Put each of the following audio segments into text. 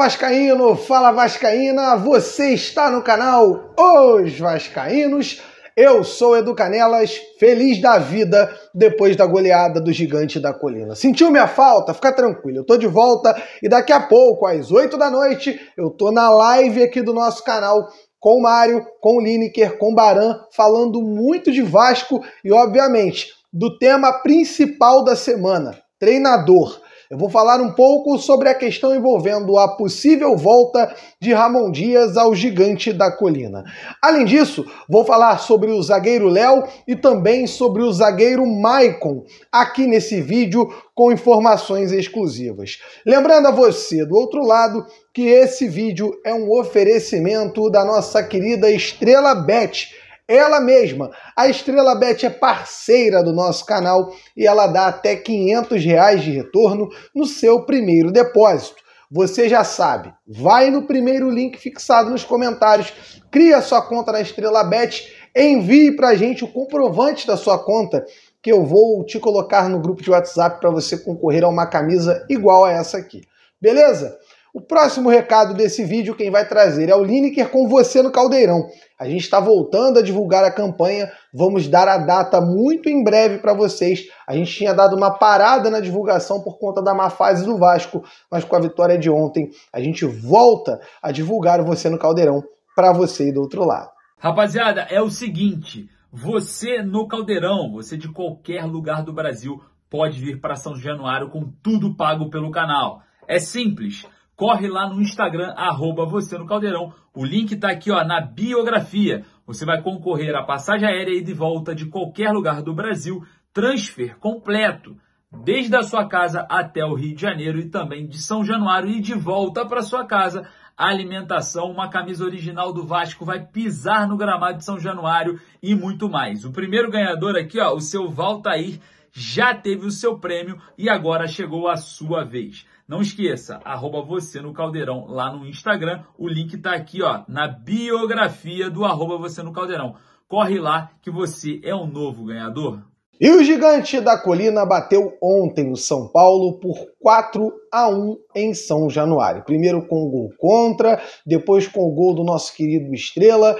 Vascaíno, fala Vascaína, você está no canal Os Vascaínos. Eu sou Edu Canelas, feliz da vida depois da goleada do Gigante da Colina. Sentiu minha falta? Fica tranquilo, eu tô de volta e daqui a pouco, às 8 da noite, eu tô na live aqui do nosso canal com o Mário, com o Lineker, com o Baran, falando muito de Vasco e, obviamente, do tema principal da semana, treinador. Eu vou falar um pouco sobre a questão envolvendo a possível volta de Ramon Dias ao gigante da colina. Além disso, vou falar sobre o zagueiro Léo e também sobre o zagueiro Maicon aqui nesse vídeo com informações exclusivas. Lembrando a você do outro lado que esse vídeo é um oferecimento da nossa querida Estrela Bet ela mesma, a Estrela Bet é parceira do nosso canal e ela dá até 500 reais de retorno no seu primeiro depósito. Você já sabe, vai no primeiro link fixado nos comentários, cria sua conta na Estrela Bet, envie para a gente o comprovante da sua conta que eu vou te colocar no grupo de WhatsApp para você concorrer a uma camisa igual a essa aqui. Beleza? O próximo recado desse vídeo quem vai trazer é o Lineker com você no Caldeirão. A gente está voltando a divulgar a campanha, vamos dar a data muito em breve para vocês. A gente tinha dado uma parada na divulgação por conta da má fase do Vasco, mas com a vitória de ontem, a gente volta a divulgar Você no Caldeirão para você do outro lado. Rapaziada, é o seguinte, você no Caldeirão, você de qualquer lugar do Brasil, pode vir para São Januário com tudo pago pelo canal. É simples corre lá no Instagram, arroba você no Caldeirão. O link está aqui ó, na biografia. Você vai concorrer à passagem aérea e de volta de qualquer lugar do Brasil, transfer completo, desde a sua casa até o Rio de Janeiro e também de São Januário e de volta para sua casa. Alimentação, uma camisa original do Vasco vai pisar no gramado de São Januário e muito mais. O primeiro ganhador aqui, ó, o seu Valtair, já teve o seu prêmio e agora chegou a sua vez. Não esqueça, arroba você no Caldeirão lá no Instagram. O link está aqui, ó, na biografia do arroba você no Caldeirão. Corre lá que você é um novo ganhador. E o gigante da colina bateu ontem no São Paulo por 4 a 1 em São Januário. Primeiro com o gol contra, depois com o gol do nosso querido Estrela,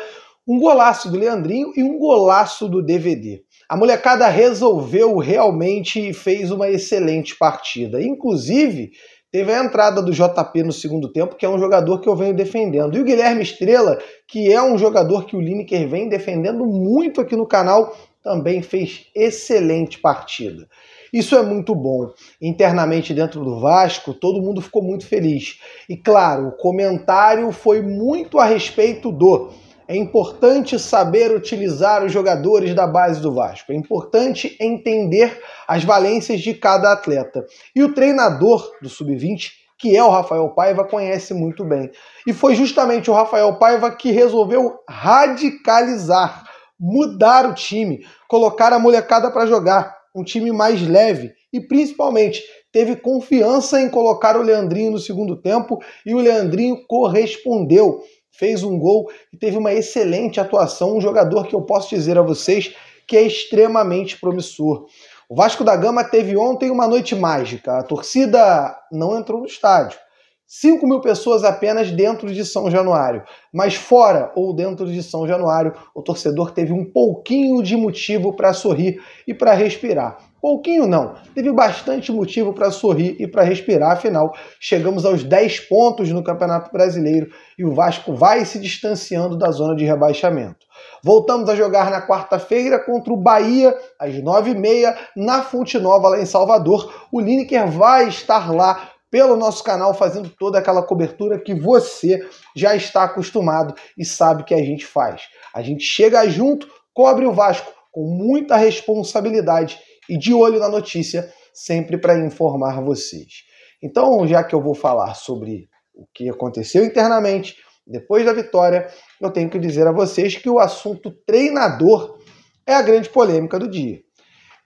um golaço do Leandrinho e um golaço do DVD. A molecada resolveu realmente e fez uma excelente partida. Inclusive, Teve a entrada do JP no segundo tempo, que é um jogador que eu venho defendendo. E o Guilherme Estrela, que é um jogador que o Lineker vem defendendo muito aqui no canal, também fez excelente partida. Isso é muito bom. Internamente dentro do Vasco, todo mundo ficou muito feliz. E claro, o comentário foi muito a respeito do é importante saber utilizar os jogadores da base do Vasco. É importante entender as valências de cada atleta. E o treinador do Sub-20, que é o Rafael Paiva, conhece muito bem. E foi justamente o Rafael Paiva que resolveu radicalizar, mudar o time, colocar a molecada para jogar, um time mais leve e principalmente teve confiança em colocar o Leandrinho no segundo tempo e o Leandrinho correspondeu fez um gol e teve uma excelente atuação, um jogador que eu posso dizer a vocês que é extremamente promissor. O Vasco da Gama teve ontem uma noite mágica. A torcida não entrou no estádio. 5 mil pessoas apenas dentro de São Januário. Mas fora ou dentro de São Januário, o torcedor teve um pouquinho de motivo para sorrir e para respirar. Pouquinho não, teve bastante motivo para sorrir e para respirar, afinal, chegamos aos 10 pontos no Campeonato Brasileiro e o Vasco vai se distanciando da zona de rebaixamento. Voltamos a jogar na quarta-feira contra o Bahia, às 9h30, na Fonte Nova, lá em Salvador. O Lineker vai estar lá pelo nosso canal, fazendo toda aquela cobertura que você já está acostumado e sabe que a gente faz. A gente chega junto, cobre o Vasco com muita responsabilidade e de olho na notícia, sempre para informar vocês. Então, já que eu vou falar sobre o que aconteceu internamente depois da vitória, eu tenho que dizer a vocês que o assunto treinador é a grande polêmica do dia.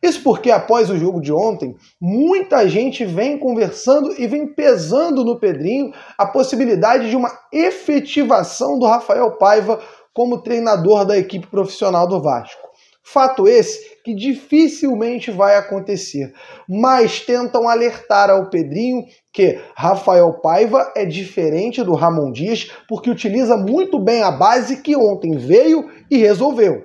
Isso porque após o jogo de ontem, muita gente vem conversando e vem pesando no Pedrinho a possibilidade de uma efetivação do Rafael Paiva como treinador da equipe profissional do Vasco. Fato esse que dificilmente vai acontecer, mas tentam alertar ao Pedrinho que Rafael Paiva é diferente do Ramon Dias porque utiliza muito bem a base que ontem veio e resolveu.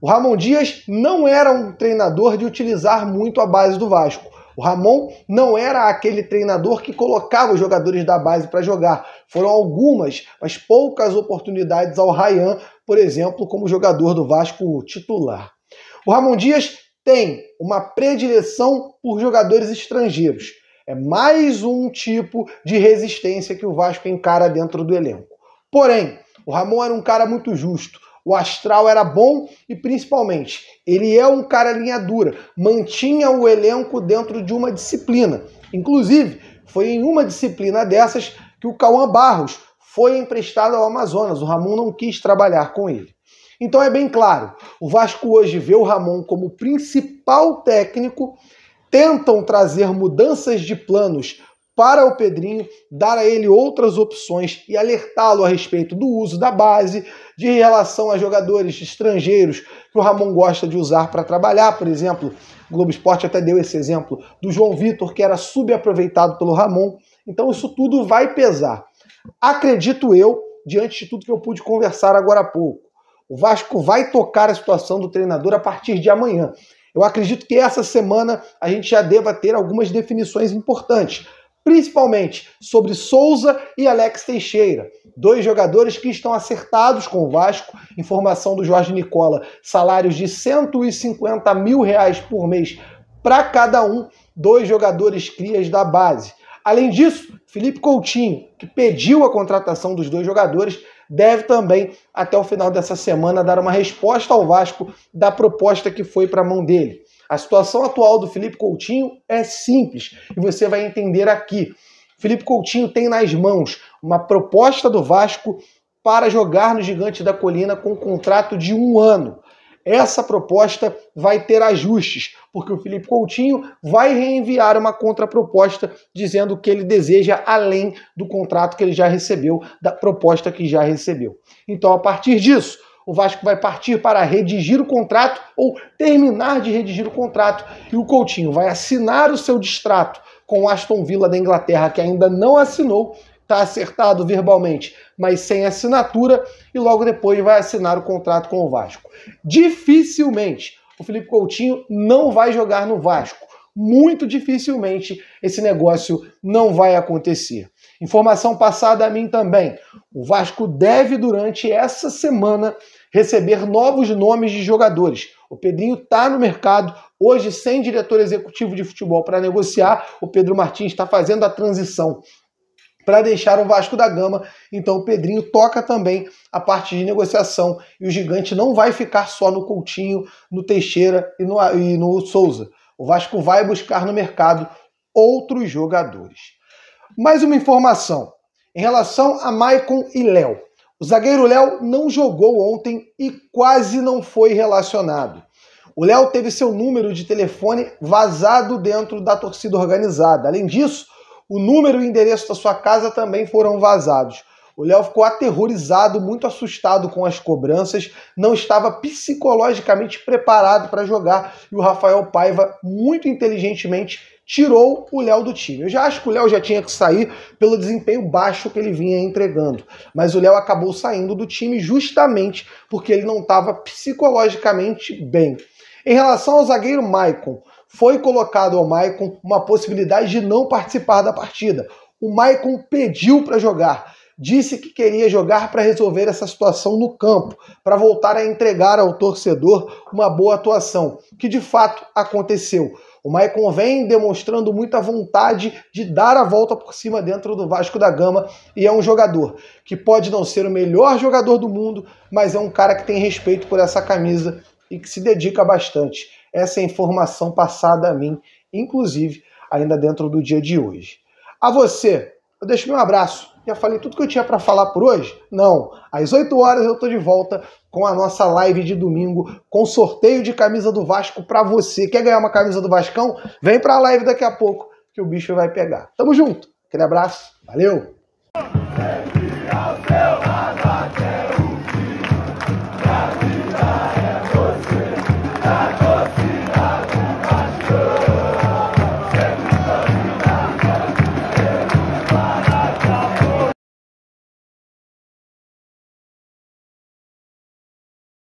O Ramon Dias não era um treinador de utilizar muito a base do Vasco. O Ramon não era aquele treinador que colocava os jogadores da base para jogar. Foram algumas, mas poucas oportunidades ao Rayan, por exemplo, como jogador do Vasco titular. O Ramon Dias tem uma predileção por jogadores estrangeiros. É mais um tipo de resistência que o Vasco encara dentro do elenco. Porém, o Ramon era um cara muito justo o astral era bom e principalmente ele é um cara linha dura, mantinha o elenco dentro de uma disciplina. Inclusive, foi em uma disciplina dessas que o Cauã Barros foi emprestado ao Amazonas. O Ramon não quis trabalhar com ele. Então é bem claro, o Vasco hoje vê o Ramon como principal técnico, tentam trazer mudanças de planos para o Pedrinho, dar a ele outras opções e alertá-lo a respeito do uso da base, de relação a jogadores estrangeiros que o Ramon gosta de usar para trabalhar, por exemplo, o Globo Esporte até deu esse exemplo do João Vitor, que era subaproveitado pelo Ramon. Então isso tudo vai pesar. Acredito eu, diante de tudo que eu pude conversar agora há pouco. O Vasco vai tocar a situação do treinador a partir de amanhã. Eu acredito que essa semana a gente já deva ter algumas definições importantes principalmente sobre Souza e Alex Teixeira, dois jogadores que estão acertados com o Vasco. Informação do Jorge Nicola: salários de 150 mil reais por mês para cada um, dois jogadores crias da base. Além disso, Felipe Coutinho, que pediu a contratação dos dois jogadores, deve também, até o final dessa semana, dar uma resposta ao Vasco da proposta que foi para a mão dele. A situação atual do Felipe Coutinho é simples e você vai entender aqui. Felipe Coutinho tem nas mãos uma proposta do Vasco para jogar no Gigante da Colina com um contrato de um ano. Essa proposta vai ter ajustes, porque o Felipe Coutinho vai reenviar uma contraproposta dizendo que ele deseja além do contrato que ele já recebeu, da proposta que já recebeu. Então, a partir disso, o Vasco vai partir para redigir o contrato ou terminar de redigir o contrato e o Coutinho vai assinar o seu distrato com o Aston Villa da Inglaterra, que ainda não assinou, está acertado verbalmente, mas sem assinatura, e logo depois vai assinar o contrato com o Vasco. Dificilmente o Felipe Coutinho não vai jogar no Vasco. Muito dificilmente esse negócio não vai acontecer. Informação passada a mim também. O Vasco deve, durante essa semana, receber novos nomes de jogadores. O Pedrinho está no mercado, hoje sem diretor executivo de futebol para negociar, o Pedro Martins está fazendo a transição para deixar o Vasco da Gama. Então o Pedrinho toca também a parte de negociação e o Gigante não vai ficar só no Coutinho, no Teixeira e no, e no Souza. O Vasco vai buscar no mercado outros jogadores. Mais uma informação em relação a Maicon e Léo. O zagueiro Léo não jogou ontem e quase não foi relacionado. O Léo teve seu número de telefone vazado dentro da torcida organizada. Além disso, o número e o endereço da sua casa também foram vazados. O Léo ficou aterrorizado, muito assustado com as cobranças, não estava psicologicamente preparado para jogar e o Rafael Paiva, muito inteligentemente, tirou o Léo do time. Eu já acho que o Léo já tinha que sair pelo desempenho baixo que ele vinha entregando, mas o Léo acabou saindo do time justamente porque ele não estava psicologicamente bem. Em relação ao zagueiro Maicon, foi colocado ao Maicon uma possibilidade de não participar da partida. O Maicon pediu para jogar disse que queria jogar para resolver essa situação no campo, para voltar a entregar ao torcedor uma boa atuação, que de fato aconteceu. O Maicon vem demonstrando muita vontade de dar a volta por cima dentro do Vasco da Gama e é um jogador que pode não ser o melhor jogador do mundo, mas é um cara que tem respeito por essa camisa e que se dedica bastante. Essa é a informação passada a mim, inclusive ainda dentro do dia de hoje. A você, eu deixo meu abraço. Já falei tudo que eu tinha para falar por hoje? Não. Às 8 horas eu tô de volta com a nossa live de domingo, com sorteio de camisa do Vasco para você. Quer ganhar uma camisa do Vascão? Vem para a live daqui a pouco que o bicho vai pegar. Tamo junto. Aquele abraço. Valeu.